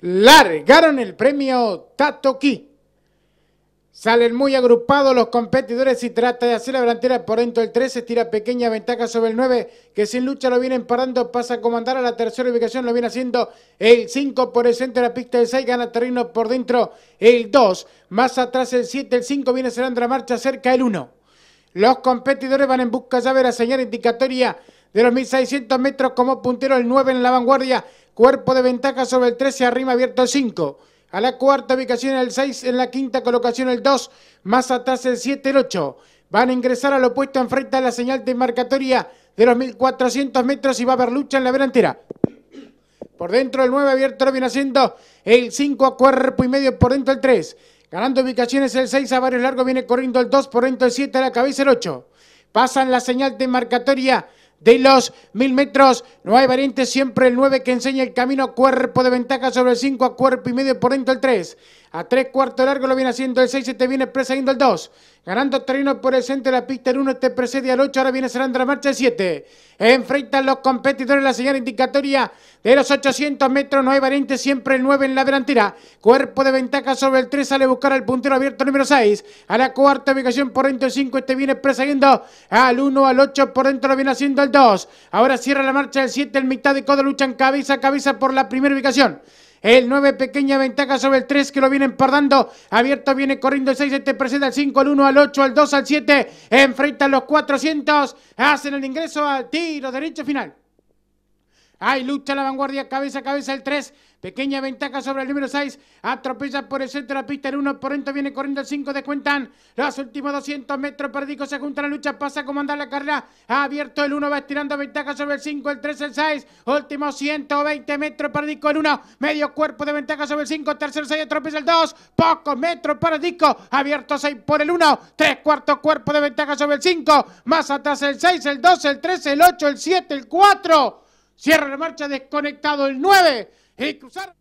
largaron el premio Tatoki. Salen muy agrupados los competidores y trata de hacer la delantera por dentro del 13. estira pequeña ventaja sobre el 9, que sin lucha lo vienen parando. Pasa a comandar a la tercera ubicación, lo viene haciendo el 5 por el centro de la pista. El 6 gana terreno por dentro, el 2. Más atrás el 7, el 5 viene cerrando la marcha cerca el 1. Los competidores van en busca ya de la señal indicatoria de los 1600 metros como puntero el 9 en la vanguardia, cuerpo de ventaja sobre el 13, arriba abierto el 5. A la cuarta ubicación el 6, en la quinta colocación el 2, más atrás el 7, el 8. Van a ingresar al opuesto, enfrente a la señal de marcatoria de los 1400 metros y va a haber lucha en la delantera. Por dentro el 9 abierto viene haciendo el 5 a cuerpo y medio, por dentro el 3. Ganando ubicaciones el 6 a varios largos, viene corriendo el 2, por dentro el 7, a la cabeza el 8. Pasan la señal de marcatoria de los mil metros. No hay variante, siempre el 9 que enseña el camino, cuerpo de ventaja sobre el 5 a cuerpo y medio por dentro el 3. A tres cuartos largo lo viene haciendo el 6, se te viene presa el 2. Ganando terreno por el centro de la pista el 1, te precede al 8, ahora viene cerrando la marcha el 7. Enfrentan los competidores la señal indicatoria de los 800 metros, no hay variante, siempre el 9 en la delantera. Cuerpo de ventaja sobre el 3, sale a buscar el puntero abierto número 6. A la cuarta ubicación por dentro el 5, este viene presagiendo al 1, al 8, por dentro lo viene haciendo el 2. Ahora cierra la marcha el 7, el mitad de codo luchan cabeza a cabeza por la primera ubicación. El 9, pequeña ventaja sobre el 3 que lo viene empardando. Abierto viene corriendo el 6, este presenta al 5, al 1, al 8, al 2, al 7. Enfrentan los 400. Hacen el ingreso al tiro derecho final. Hay lucha la vanguardia, cabeza a cabeza el 3. Pequeña ventaja sobre el número 6. Atropella por el centro de la pista el 1. Por dentro viene corriendo el 5. de Descuentan los últimos 200 metros. Perdico se junta la lucha. Pasa a comandar la carrera. Ha abierto el 1. Va estirando ventaja sobre el 5. El 3, el 6. último 120 metros. Perdico el 1. Medio cuerpo de ventaja sobre el 5. Tercer 6. Atropella el 2. Pocos metros. Perdico. Abierto 6 por el 1. tres cuartos cuerpo de ventaja sobre el 5. Más atrás el 6, el 2, el 3, el 8, el 7, el 4. Cierra la marcha desconectado el 9. Y cruzar.